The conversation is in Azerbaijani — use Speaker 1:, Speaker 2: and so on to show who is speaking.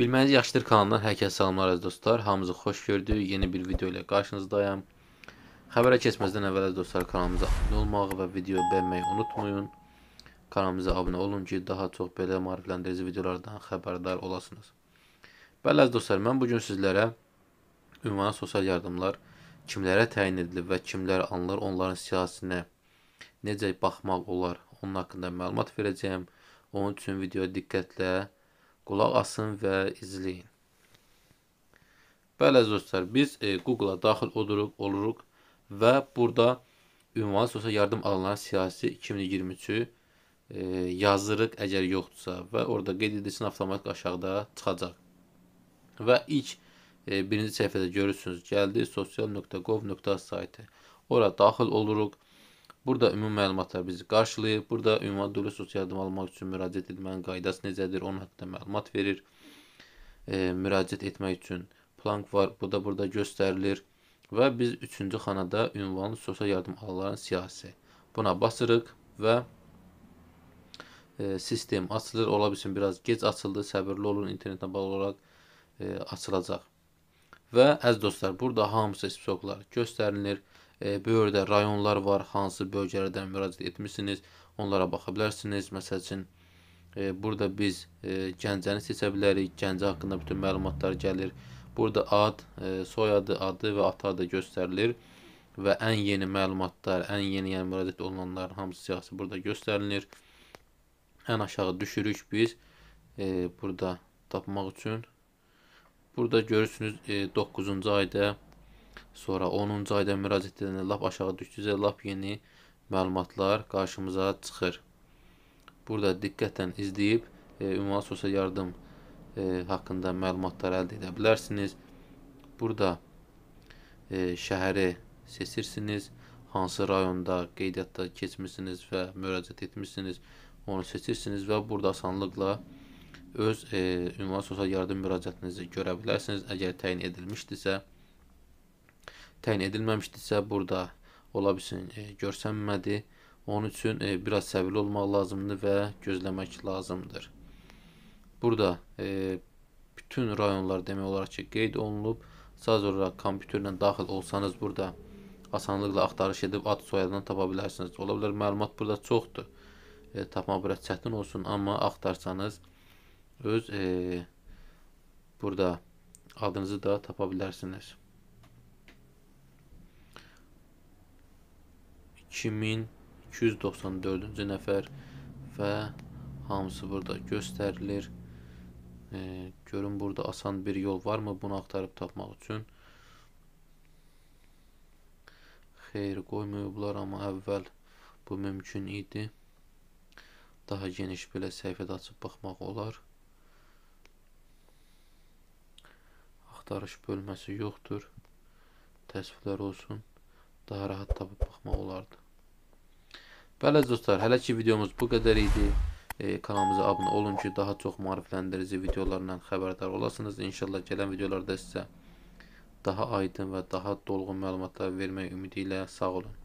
Speaker 1: Bilməniz yaxşıdır kanalına hər kəs salamlar əziz dostlar. Hamınızı xoş gördük. Yeni bir video ilə qarşınızdayım. Xəbərə keçməzdən əvvəl əziz dostlar kanalımıza abunə olmağı və video bəyənməyi unutmayın. Kanalımıza abunə olun ki, daha çox belə marifləndirici videolardan xəbərdar olasınız. Bəli əziz dostlar, mən bu gün sizlərə ünvana sosial yardımlar kimlərə təyin edilib və kimlər alınır, onların siyasinə necə baxmaq olar, onun haqqında məlumat verəcəyəm. Onun üçün video diqqətlə izləyəcəm Qulaq asın və izləyin. Bəli, dostlar, biz e, Google-a daxil oluruq, oluruq və burada ünvan sosial yardım alanlara siyasi 2023-cü e, yazırıq əgər yoxdursa və orada qeyd edilsin avtomatik aşağıda çıxacaq. Və ilk e, birinci səhifədə görürsünüz, gəldi sosial.gov.saytı. Ora daxil oluruq. Burada ümumi məlumatlar bizi qarşılayır. Burada ünvan dövlət sosial yardım almaq üçün müraciət etmənin qaydası necədir, onun haqqında məlumat verir. E, müraciət etmək üçün plank var. Bu da burada göstərilir. Və biz 3-cü xanada ünvanlı sosial yardım alanların siyasi. Buna basırıq və e, sistem açılır. Ola bilsin biraz gec açıldı. Səbirli olun, internetə bağlı olaraq e, açılacaq. Və əziz dostlar, burada hamısı istoklar göstərilir. E, böyürdə rayonlar var, hansı bölgələrdən müraciət etmişsiniz, onlara baxa bilərsiniz. Məsəl üçün, e, burada biz e, Gəncəni seçə bilərik. Gəncə haqqında bütün məlumatlar gəlir. Burada ad, soyadı, adı və ata da göstərilir və ən yeni məlumatlar, ən yeni yəni müraciət olunanların hamısı siyasi burada göstərilir. Ən aşağı düşürük biz e, burada tapmaq üçün. Burada görürsünüz e, 9-cu ayda Sonra 10-cu ayda müraciət edəndə lap aşağı düşdükcə lap yeni məlumatlar qarşımıza çıxır. Burada diqqətlə izləyib e, ümumi sosial yardım e, haqqında məlumatlar əldə edə bilərsiniz. Burada e, şəhəri seçirsiniz, hansı rayonda qeydiyyatda keçmisiniz və müraciət etmisiniz, onu seçirsiniz və burada asanlıqla öz e, ümumi sosial yardım müraciətinizi görə bilərsiniz əgər təyin edilmişdirsə təyin edilməmişdirsə, burada ola bilsin e, görsənmədi. Onun üçün e, biraz səbirli olmaq lazımdır və gözləmək lazımdır. Burada e, bütün rayonlar demək olar ki, qeyd olunub. Sadəcə olaraq kompüterlə daxil olsanız burada asanlıqla axtarış edib ad soyadını tapa bilərsiniz. Ola bilər məlumat burada çoxdur. E, tapmaq biraz çətin olsun, amma axtarsanız öz e, burada adınızı da tapa bilərsiniz. 2294-cü nəfər və hamısı burada göstərilir. E, görün burada asan bir yol varmı bunu axtarıb tapmaq üçün. Xeyr qoymayıblar, amma əvvəl bu mümkün idi. Daha geniş belə səhifədə açıb baxmaq olar. Axtarış bölməsi yoxdur. Təəssüflər olsun. Daha rahat tapıb baxmaq olardı. Bəli dostlar, hələ ki videomuz bu qədər idi. E, kanalımıza abunə olun ki, daha çox marifləndirici videolarla xəbərdar olasınız. İnşallah gələn videolarda sizə daha aydın və daha dolğun məlumatlar vermək ümidi ilə sağ olun.